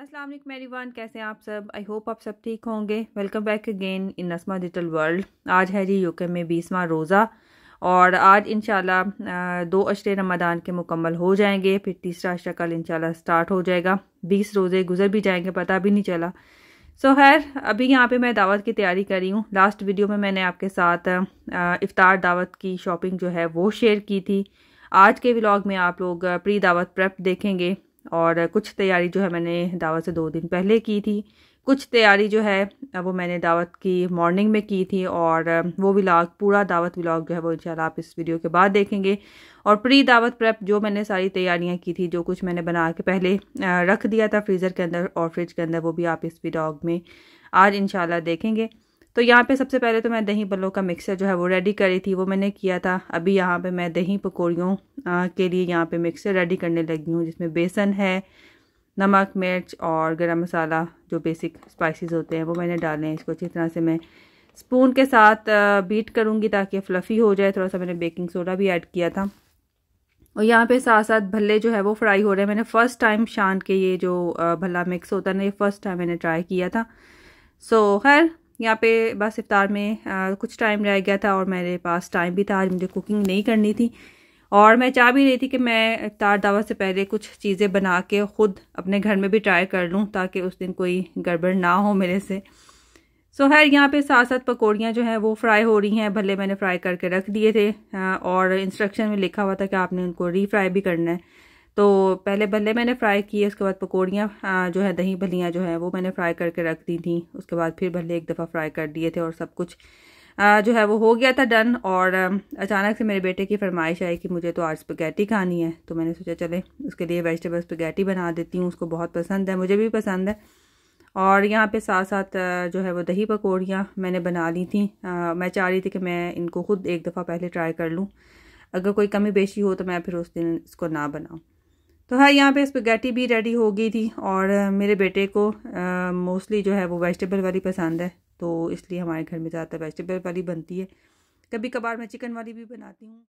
अस्सलाम वालेकुम एवरीवन कैसे हैं आप सब आई होप आप सब ठीक होंगे welcome back again in Nasma digital world आज है जी यूके में बीसवा रोज़ा और आज इन दो अशरे रमदान के मुकम्मल हो जाएंगे फिर तीसरा अशरा कल इन स्टार्ट हो जाएगा बीस रोज़े गुजर भी जाएंगे पता भी नहीं चला सो so, खैर अभी यहाँ पे मैं दावत की तैयारी कर रही हूँ लास्ट वीडियो में मैंने आपके साथ इफ़ार दावत की शॉपिंग जो है वो शेयर की थी आज के व्लॉग में आप लोग प्री दावत प्रेप देखेंगे और कुछ तैयारी जो है मैंने दावत से दो दिन पहले की थी कुछ तैयारी जो है वो मैंने दावत की मॉर्निंग में की थी और वो व्लाग पूरा दावत व्लाग जो है वो इंशाल्लाह आप इस वीडियो के बाद देखेंगे और प्री दावत प्रेप जो मैंने सारी तैयारियां की थी जो कुछ मैंने बना के पहले रख दिया था फ्रीज़र के अंदर और फ्रिज के अंदर वो भी आप इस व्लाग में आज इनशाला देखेंगे तो यहाँ पे सबसे पहले तो मैं दही बल्लों का मिक्सर जो है वो रेडी करी थी वो मैंने किया था अभी यहाँ पे मैं दही पकौड़ियों के लिए यहाँ पे मिक्सर रेडी करने लगी हूँ जिसमें बेसन है नमक मिर्च और गरम मसाला जो बेसिक स्पाइसेस होते हैं वो मैंने डाले हैं इसको अच्छी तरह से मैं स्पून के साथ बीट करूँगी ताकि फ्लफ़ी हो जाए थोड़ा सा मैंने बेकिंग सोडा भी ऐड किया था और यहाँ पे साथ साथ भल्ले जो है वो फ्राई हो रहे हैं मैंने फ़र्स्ट टाइम शान के ये जो भल्ला मिक्स होता है ना ये फ़र्स्ट टाइम मैंने ट्राई किया था सो so, खैर यहाँ पे बस इफ़ार में आ, कुछ टाइम रह गया था और मेरे पास टाइम भी था आज मुझे कुकिंग नहीं करनी थी और मैं चाह भी रही थी कि मैं इफ्तार दावत से पहले कुछ चीज़ें बना के ख़ुद अपने घर में भी ट्राई कर लूँ ताकि उस दिन कोई गड़बड़ ना हो मेरे से सो so, खैर यहाँ पे साथ साथ पकौड़ियाँ जो हैं वो फ्राई हो रही हैं भले मैंने फ्राई करके रख दिए थे और इंस्ट्रक्शन में लिखा हुआ था कि आपने उनको रीफ्राई भी करना है तो पहले भले मैंने फ्राई किए उसके बाद पकौड़ियाँ जो है दही भलियाँ जो है वो मैंने फ्राई करके रख दी थी उसके बाद फिर भले एक दफ़ा फ्राई कर दिए थे और सब कुछ जो है वो हो गया था डन और अचानक से मेरे बेटे की फरमाइश आई कि मुझे तो आज स्पगैटी खानी है तो मैंने सोचा चले उसके लिए वेजिटेबल स्पगैटी बना देती हूँ उसको बहुत पसंद है मुझे भी पसंद है और यहाँ पे साथ साथ जो है वो दही पकौड़ियाँ मैंने बना ली थी आ, मैं चाह रही थी कि मैं इनको खुद एक दफ़ा पहले ट्राई कर लूँ अगर कोई कमी बेशी हो तो मैं फिर उस दिन इसको ना बनाऊँ तो है हाँ, यहाँ पे स्पगेटी भी रेडी हो गई थी और मेरे बेटे को मोस्टली जो है वो वेजिटेबल वाली पसंद है तो इसलिए हमारे घर में ज़्यादातर वेजिटेबल वाली बनती है कभी कभार मैं चिकन वाली भी बनाती हूँ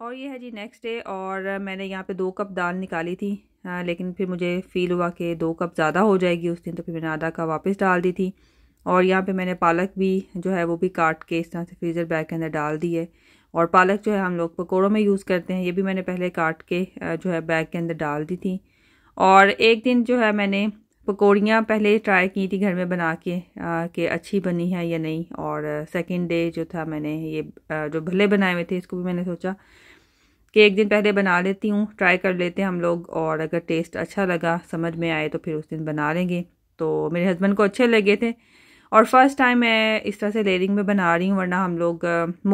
और ये है जी नेक्स्ट डे और मैंने यहाँ पे दो कप दाल निकाली थी आ, लेकिन फिर मुझे फ़ील हुआ कि दो कप ज़्यादा हो जाएगी उस दिन तो फिर मैंने आधा कप वापस डाल दी थी और यहाँ पे मैंने पालक भी जो है वो भी काट के इस तरह से फ्रीज़र बैग के अंदर डाल दी है और पालक जो है हम लोग पकौड़ों में यूज़ करते हैं ये भी मैंने पहले काट के जो है बैग के अंदर डाल दी थी और एक दिन जो है मैंने पकौड़ियाँ पहले ट्राई की थी घर में बना के कि अच्छी बनी है या नहीं और सेकंड डे जो था मैंने ये जो भले बनाए हुए थे इसको भी मैंने सोचा कि एक दिन पहले बना लेती हूँ ट्राई कर लेते हैं हम लोग और अगर टेस्ट अच्छा लगा समझ में आए तो फिर उस दिन बना लेंगे तो मेरे हस्बैंड को अच्छे लगे थे और फर्स्ट टाइम मैं इस तरह से लेरिंग में बना रही हूँ वरना हम लोग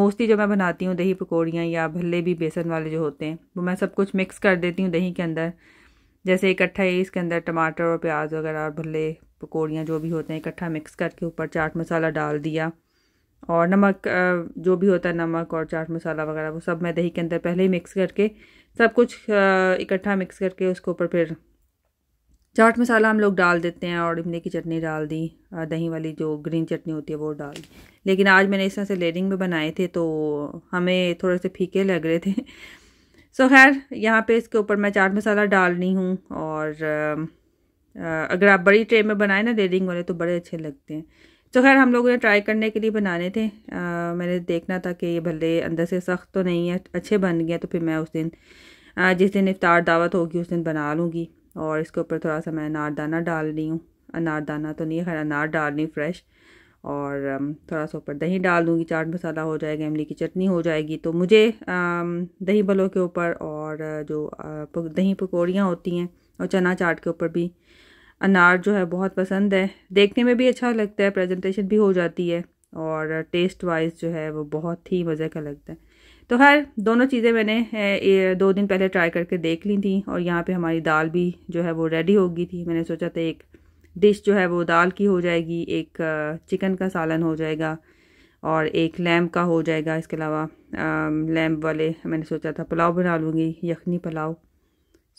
मोस्टली जो मैं बनाती हूँ दही पकौड़ियाँ या भले भी बेसन वाले जो होते हैं वो मैं सब कुछ मिक्स कर देती हूँ दही के अंदर जैसे इकट्ठा ही इसके अंदर टमाटर और प्याज वगैरह और भले पकौड़ियाँ जो भी होते हैं इकट्ठा मिक्स करके ऊपर चाट मसाला डाल दिया और नमक जो भी होता है नमक और चाट मसाला वगैरह वो सब मैं दही के अंदर पहले ही मिक्स करके सब कुछ इकट्ठा मिक्स करके उसके ऊपर फिर चाट मसाला हम लोग डाल देते हैं और इमली की चटनी डाल दी दही वाली जो ग्रीन चटनी होती है वो डाल दी लेकिन आज मैंने इस तरह से लेडिंग में बनाए थे तो हमें थोड़े से फीके लग रहे थे सो so, खैर यहाँ पे इसके ऊपर मैं चाट मसाला डाल रही हूँ और अगर आप बड़ी ट्रे में बनाए ना रेडिंग वाले तो बड़े अच्छे लगते हैं तो खैर हम लोगों ने ट्राई करने के लिए बनाने थे आ, मैंने देखना था कि ये भले अंदर से सख्त तो नहीं है अच्छे बन गए तो फिर मैं उस दिन आ, जिस दिन इफ्तार दावत होगी उस दिन बना लूँगी और इसके ऊपर थोड़ा सा मैं अनारदाना डाल रही हूँ अनारदाना तो नहीं है खैर अनार डाल रही फ्रेश और थोड़ा सा ऊपर दही डाल दूँगी चाट मसाला हो जाएगा इमली की चटनी हो जाएगी तो मुझे दही भलों के ऊपर और जो दही पकौड़ियाँ होती हैं और चना चाट के ऊपर भी अनार जो है बहुत पसंद है देखने में भी अच्छा लगता है प्रेजेंटेशन भी हो जाती है और टेस्ट वाइज जो है वो बहुत ही मज़े का लगता है तो खैर दोनों चीज़ें मैंने दो दिन पहले ट्राई करके देख ली थी और यहाँ पे हमारी दाल भी जो है वो रेडी हो गई थी मैंने सोचा था एक डिश जो है वो दाल की हो जाएगी एक चिकन का सालन हो जाएगा और एक लैम्ब का हो जाएगा इसके अलावा लैम्ब वाले मैंने सोचा था पुलाव बना लूँगी यखनी पुलाव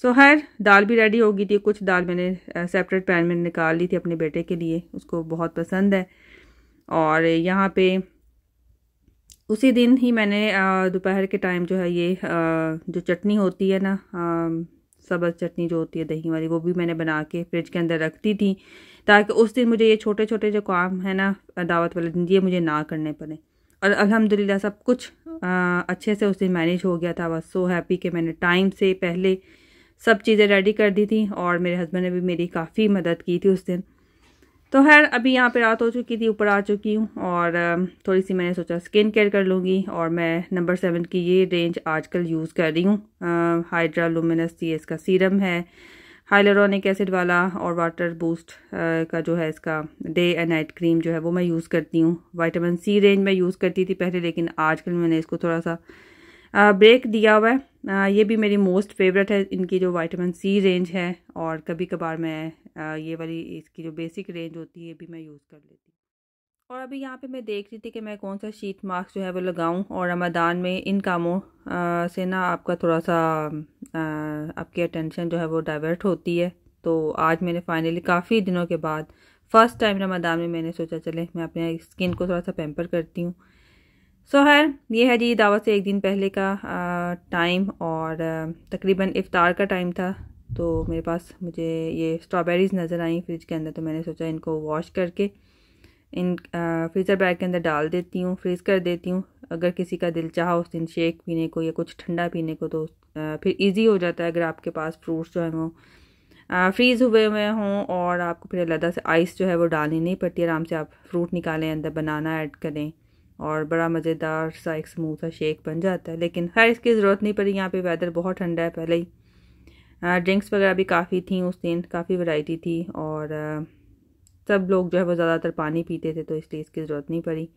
सो हर दाल भी रेडी होगी थी कुछ दाल मैंने सेपरेट पैन में निकाल ली थी अपने बेटे के लिए उसको बहुत पसंद है और यहाँ पे उसी दिन ही मैंने दोपहर के टाइम जो है ये जो चटनी होती है ना सब्ज़ चटनी जो होती है दही वाली वो भी मैंने बना के फ्रिज के अंदर रखती थी ताकि उस दिन मुझे ये छोटे छोटे जो काम है ना दावत वाले दिन ये मुझे ना करने पड़े और अल्हम्दुलिल्लाह सब कुछ आ, अच्छे से उस दिन मैनेज हो गया था बस सो हैप्पी कि मैंने टाइम से पहले सब चीज़ें रेडी कर दी थी और मेरे हस्बैंड ने भी मेरी काफ़ी मदद की थी उस दिन तो खैर अभी यहाँ पे रात हो चुकी थी ऊपर आ चुकी हूँ और थोड़ी सी मैंने सोचा स्किन केयर कर लूँगी और मैं नंबर सेवन की ये रेंज आजकल यूज़ कर रही हूँ हाइड्रा लुमिनस ये इसका सीरम है हाइलरोनिक एसिड वाला और वाटर बूस्ट का जो है इसका डे एंड नाइट क्रीम जो है वो मैं यूज़ करती हूँ वाइटामिन सी रेंज मैं यूज़ करती थी पहले लेकिन आजकल मैंने इसको थोड़ा सा ब्रेक दिया हुआ है ये भी मेरी मोस्ट फेवरेट है इनकी जो वाइटामिन सी रेंज है और कभी कभार मैं ये वाली इसकी जो बेसिक रेंज होती है ये भी मैं यूज़ कर लेती हूँ और अभी यहाँ पे मैं देख रही थी कि मैं कौन सा शीट मास्क जो है वो लगाऊं और रमदान में इन कामों आ, से ना आपका थोड़ा सा आ, आपकी अटेंशन जो है वो डाइवर्ट होती है तो आज मैंने फाइनली काफ़ी दिनों के बाद फ़र्स्ट टाइम रमदान में मैंने सोचा चले मैं अपने स्किन को थोड़ा सा पेम्पर करती हूँ सो है ये है जी दावत से एक दिन पहले का टाइम और तकरीबन इफ़ार का टाइम था तो मेरे पास मुझे ये स्ट्रॉबेरीज़ नज़र आई फ्रिज के अंदर तो मैंने सोचा इनको वॉश करके इन फ्रीज़र बैग के अंदर डाल देती हूँ फ्रीज़ कर देती हूँ अगर किसी का दिल चाह उस दिन शेक पीने को या कुछ ठंडा पीने को तो फिर इजी हो जाता है अगर आपके पास फ्रूट्स जो हैं वो फ्रीज़ हुए हुए हों और आपको फिर अलहदा से आइस जो है वो डालनी नहीं पड़ती आराम से आप फ्रूट निकालें अंदर बनाना ऐड करें और बड़ा मज़ेदार सा एक स्मूथ सा शेक बन जाता है लेकिन खैर इसकी ज़रूरत नहीं पड़ी यहाँ पे वेदर बहुत ठंडा है पहले ही ड्रिंक्स वगैरह भी काफ़ी थी उस दिन काफ़ी वैरायटी थी और सब लोग जो है वो ज़्यादातर पानी पीते थे तो इसलिए इसकी ज़रूरत नहीं पड़ी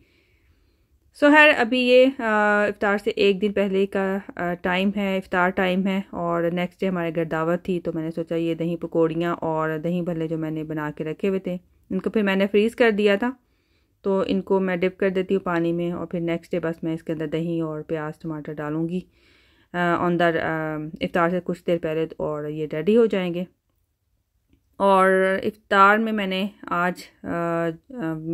सो खैर अभी ये इफ़ार से एक दिन पहले का टाइम है इफ़ार टाइम है और नेक्स्ट डे हमारे घर दावत थी तो मैंने सोचा ये दही पकौड़ियाँ और दही भले जो मैंने बना के रखे हुए थे इनको फिर मैंने फ्रीज़ कर दिया था तो इनको मैं डिप कर देती हूँ पानी में और फिर नेक्स्ट डे बस मैं इसके अंदर दही और प्याज टमाटर डालूँगी ऑन द इफ़ार से कुछ देर पहले और ये रेडी हो जाएंगे और इफ़ार में मैंने आज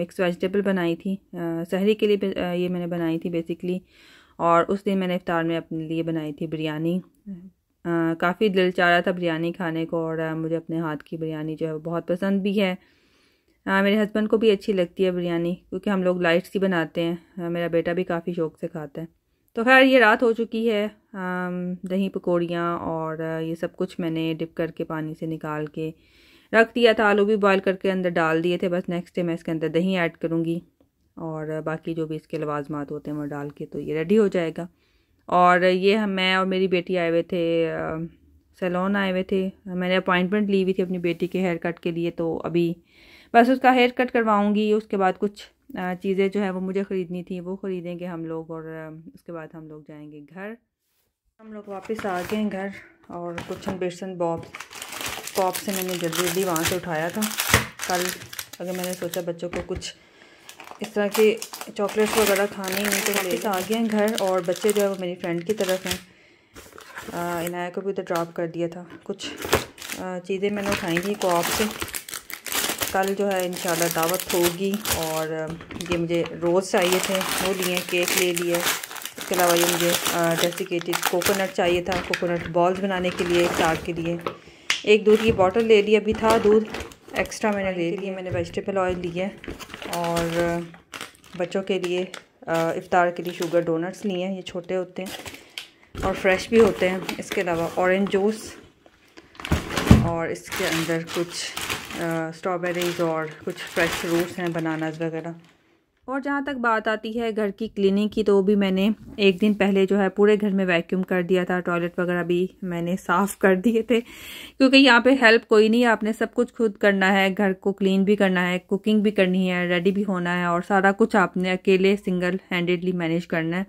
मिक्स वेजिटेबल बनाई थी शहरी के लिए ये मैंने बनाई थी बेसिकली और उस दिन मैंने इफ़ार में अपने लिए बनाई थी बिरयानी काफ़ी दिल चाह रहा था बिरयानी खाने को और मुझे अपने हाथ की बिरयानी जो है बहुत पसंद भी है हाँ मेरे हस्बैंड को भी अच्छी लगती है बिरयानी क्योंकि हम लोग लाइट सी बनाते हैं आ, हाँ, मेरा बेटा भी काफ़ी शौक़ से खाता है तो खैर ये रात हो चुकी है आ, दही पकौड़ियाँ और हाँ, ये सब कुछ मैंने डिप करके पानी से निकाल के रख दिया था आलू भी बॉयल करके अंदर डाल दिए थे बस नेक्स्ट डे मैं इसके अंदर दही ऐड करूँगी और हाँ, बाकी जो भी इसके लवाजमात होते हैं वो डाल के तो ये रेडी हो जाएगा और ये हम मैं और मेरी बेटी आए हुए थे सैलून आए हुए थे मैंने अपॉइंटमेंट ली हुई थी अपनी बेटी के हेयर कट के लिए तो अभी बस उसका हेयर कट करवाऊँगी उसके बाद कुछ चीज़ें जो है वो मुझे ख़रीदनी थी वो ख़रीदेंगे हम लोग और उसके बाद हम लोग जाएंगे घर हम लोग वापस आ गए घर और कुछ बेसन बॉब पॉप से मैंने जल्दी जल्दी वहाँ से उठाया था कल अगर मैंने सोचा बच्चों को कुछ इस तरह के चॉकलेट्स वगैरह खाने हैं तो वापस आ गए हैं घर और बच्चे जो है वो मेरी फ्रेंड की तरफ हैं इनाया को भी उधर ड्रॉप कर दिया था कुछ चीज़ें मैंने उठाई थी कॉप से कल जो है इन दावत होगी और ये मुझे रोज़ चाहिए थे वो लिए केक ले लिए इसके अलावा ये मुझे डेसिकेटेड कोकोनट चाहिए था कोकोनट बॉल्स बनाने के लिए चार के लिए एक दूध की बॉटल ले ली अभी था दूध एक्स्ट्रा मैंने ले लिए मैंने वेजिटेबल ऑयल लिए और बच्चों के लिए इफ़ार के लिए शुगर डोनट्स लिए हैं ये छोटे होते हैं और फ्रेश भी होते हैं इसके अलावा ऑरेंज जूस और इसके अंदर कुछ स्ट्रॉबेरीज़ और कुछ फ्रेश फ्रूट्स हैं बनाना वगैरह और जहाँ तक बात आती है घर की क्लीनिंग की तो वो भी मैंने एक दिन पहले जो है पूरे घर में वैक्यूम कर दिया था टॉयलेट वगैरह भी मैंने साफ़ कर दिए थे क्योंकि यहाँ पे हेल्प कोई नहीं आपने सब कुछ खुद करना है घर को क्लीन भी करना है कुकिंग भी करनी है रेडी भी होना है और सारा कुछ आपने अकेले सिंगल हैंडेडली मैनेज करना है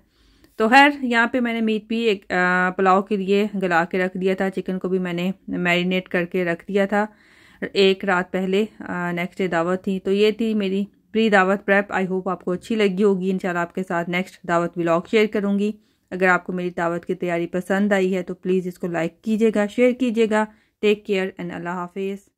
तो खैर यहाँ पर मैंने मीट भी एक पुलाव के लिए गला के रख दिया था चिकन को भी मैंने मैरिनेट करके रख दिया था एक रात पहले नेक्स्ट डे दावत थी तो ये थी मेरी प्री दावत प्रेप आई होप आपको अच्छी लगी होगी इंशाल्लाह आपके साथ नेक्स्ट दावत ब्लॉग शेयर करूँगी अगर आपको मेरी दावत की तैयारी पसंद आई है तो प्लीज़ इसको लाइक कीजिएगा शेयर कीजिएगा टेक केयर एंड अल्लाह हाफिज़